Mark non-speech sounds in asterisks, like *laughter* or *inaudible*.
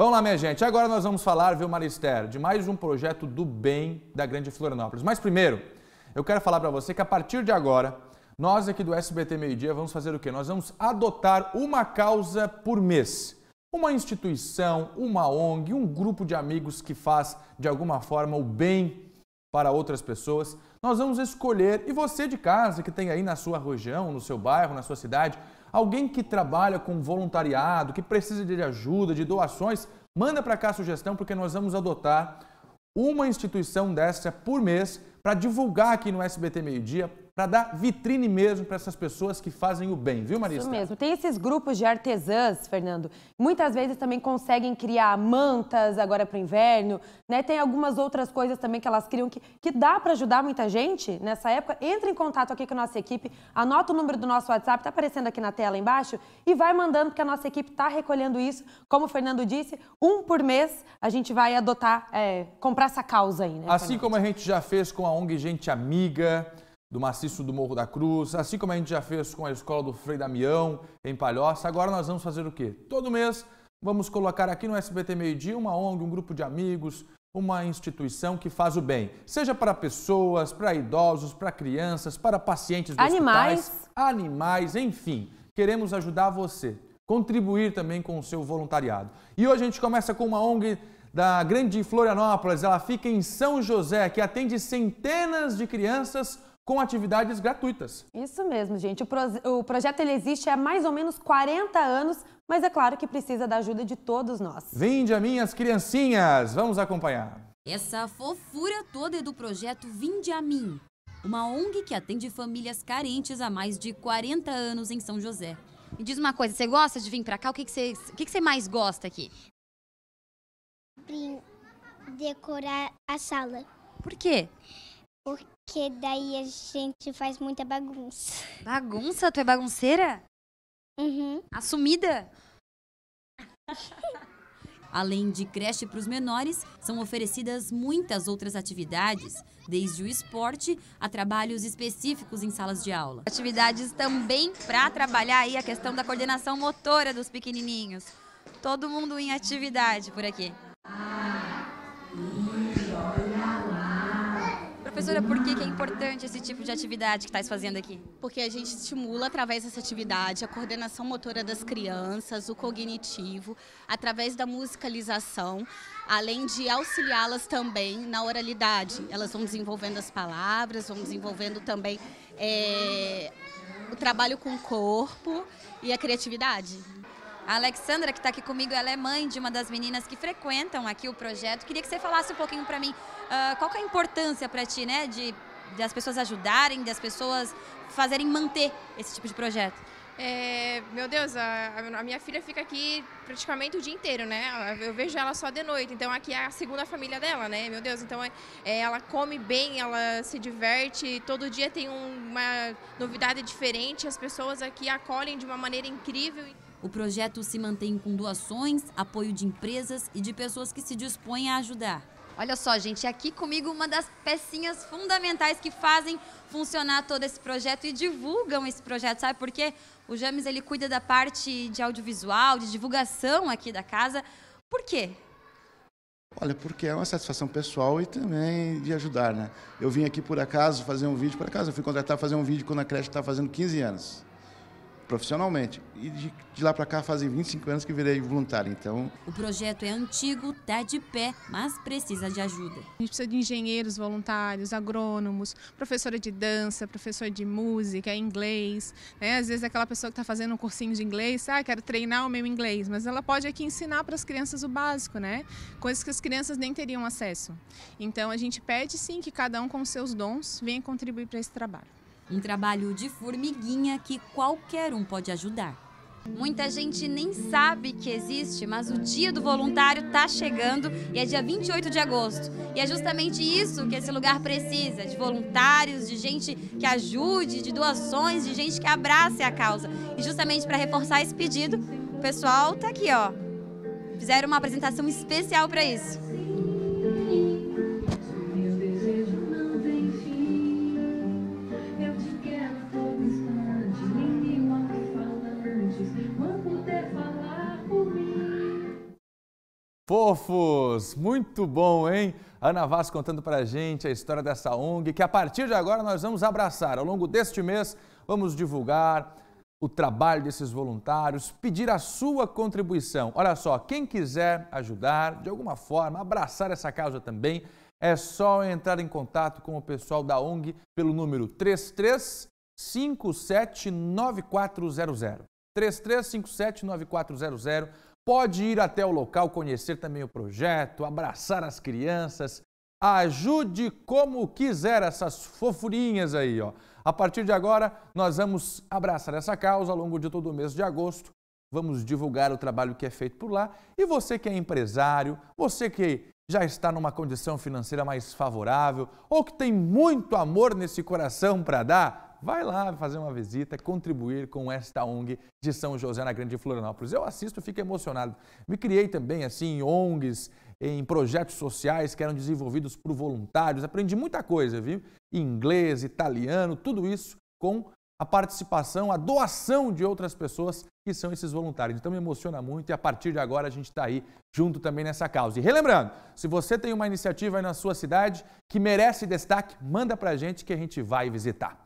Vamos lá, minha gente. Agora nós vamos falar, viu, Marister, de mais um projeto do bem da Grande Florianópolis. Mas primeiro, eu quero falar para você que a partir de agora, nós aqui do SBT Meio Dia vamos fazer o quê? Nós vamos adotar uma causa por mês. Uma instituição, uma ONG, um grupo de amigos que faz, de alguma forma, o bem para outras pessoas. Nós vamos escolher, e você de casa que tem aí na sua região, no seu bairro, na sua cidade, alguém que trabalha com voluntariado, que precisa de ajuda, de doações, manda para cá a sugestão porque nós vamos adotar uma instituição dessa por mês para divulgar aqui no SBT Meio Dia para dar vitrine mesmo para essas pessoas que fazem o bem, viu, Marisa? Isso mesmo. Tem esses grupos de artesãs, Fernando. Muitas vezes também conseguem criar mantas agora para o inverno, né? Tem algumas outras coisas também que elas criam que, que dá para ajudar muita gente nessa época. Entre em contato aqui com a nossa equipe, anota o número do nosso WhatsApp, tá aparecendo aqui na tela embaixo, e vai mandando, porque a nossa equipe está recolhendo isso. Como o Fernando disse, um por mês a gente vai adotar, é, comprar essa causa aí, né? Assim Fernando? como a gente já fez com a ONG Gente Amiga, do maciço do Morro da Cruz, assim como a gente já fez com a escola do Frei Damião em Palhoça. Agora nós vamos fazer o quê? Todo mês vamos colocar aqui no SBT Meio Dia uma ONG, um grupo de amigos, uma instituição que faz o bem, seja para pessoas, para idosos, para crianças, para pacientes do animais, hospitais, animais, enfim. Queremos ajudar você, contribuir também com o seu voluntariado. E hoje a gente começa com uma ONG da Grande Florianópolis, ela fica em São José, que atende centenas de crianças com atividades gratuitas. Isso mesmo, gente. O, pro... o projeto ele existe há mais ou menos 40 anos, mas é claro que precisa da ajuda de todos nós. Vinde a mim as criancinhas, vamos acompanhar. Essa fofura toda é do projeto Vinde a mim, uma ONG que atende famílias carentes há mais de 40 anos em São José. Me diz uma coisa, você gosta de vir para cá? O que, que, você, o que, que você mais gosta aqui? Vim decorar a sala. Por quê? Porque daí a gente faz muita bagunça. Bagunça? Tu é bagunceira? Uhum. Assumida? *laughs* Além de creche para os menores, são oferecidas muitas outras atividades, desde o esporte a trabalhos específicos em salas de aula. Atividades também para trabalhar aí a questão da coordenação motora dos pequenininhos. Todo mundo em atividade por aqui. Professora, por que, que é importante esse tipo de atividade que estás fazendo aqui? Porque a gente estimula através dessa atividade a coordenação motora das crianças, o cognitivo, através da musicalização, além de auxiliá-las também na oralidade. Elas vão desenvolvendo as palavras, vão desenvolvendo também é, o trabalho com o corpo e a criatividade. A Alexandra, que está aqui comigo, ela é mãe de uma das meninas que frequentam aqui o projeto. Queria que você falasse um pouquinho para mim uh, qual é a importância para ti, né, de, de as pessoas ajudarem, das pessoas fazerem manter esse tipo de projeto. É, meu Deus, a, a, minha filha fica aqui praticamente o dia inteiro, né? Eu vejo ela só de noite, então aqui é a segunda família dela, né? Meu Deus, então é, é, ela come bem, ela se diverte, todo dia tem um, uma novidade diferente, as pessoas aqui acolhem de uma maneira incrível. O projeto se mantém com doações, apoio de empresas e de pessoas que se dispõem a ajudar. Olha só, gente, aqui comigo uma das pecinhas fundamentais que fazem funcionar todo esse projeto e divulgam esse projeto, sabe por O James ele cuida da parte de audiovisual, de divulgação aqui da casa. Por quê? Olha, porque é uma satisfação pessoal e também de ajudar, né? Eu vim aqui por acaso fazer um vídeo, por acaso eu fui contratado fazer um vídeo quando a creche estava tá fazendo 15 anos profissionalmente. E de, de lá para cá fazem 25 anos que virei voluntário, então... O projeto é antigo, está de pé, mas precisa de ajuda. A gente precisa de engenheiros voluntários, agrônomos, professora de dança, professora de música, inglês. Né? Às vezes aquela pessoa que está fazendo um cursinho de inglês, ah, quero treinar o meu inglês, mas ela pode aqui ensinar para as crianças o básico, né? Coisas que as crianças nem teriam acesso. Então a gente pede sim que cada um com seus dons venha contribuir para esse trabalho. Um trabalho de formiguinha que qualquer um pode ajudar. Muita gente nem sabe que existe, mas o Dia do Voluntário está chegando e é dia 28 de agosto. E é justamente isso que esse lugar precisa: de voluntários, de gente que ajude, de doações, de gente que abrace a causa. E justamente para reforçar esse pedido, o pessoal tá aqui, ó. Fizeram uma apresentação especial para isso. fofos! Muito bom, hein? Ana Vaz contando pra gente a história dessa ONG que a partir de agora nós vamos abraçar. Ao longo deste mês, vamos divulgar o trabalho desses voluntários, pedir a sua contribuição. Olha só, quem quiser ajudar de alguma forma, abraçar essa causa também, é só entrar em contato com o pessoal da ONG pelo número 33579400. 33579400 pode ir até o local, conhecer também o projeto, abraçar as crianças. Ajude como quiser essas fofurinhas aí, ó. A partir de agora, nós vamos abraçar essa causa ao longo de todo o mês de agosto. Vamos divulgar o trabalho que é feito por lá. E você que é empresário, você que já está numa condição financeira mais favorável ou que tem muito amor nesse coração para dar, vai lá fazer uma visita, contribuir com esta ONG de São José na Grande Florianópolis. Eu assisto, fico emocionado. Me criei também assim em ONGs, em projetos sociais que eram desenvolvidos por voluntários. Aprendi muita coisa, viu? Inglês, italiano, tudo isso com a participação, a doação de outras pessoas que são esses voluntários. Então me emociona muito e a partir de agora a gente está aí junto também nessa causa. E relembrando, se você tem uma iniciativa aí na sua cidade que merece destaque, manda para a gente que a gente vai visitar.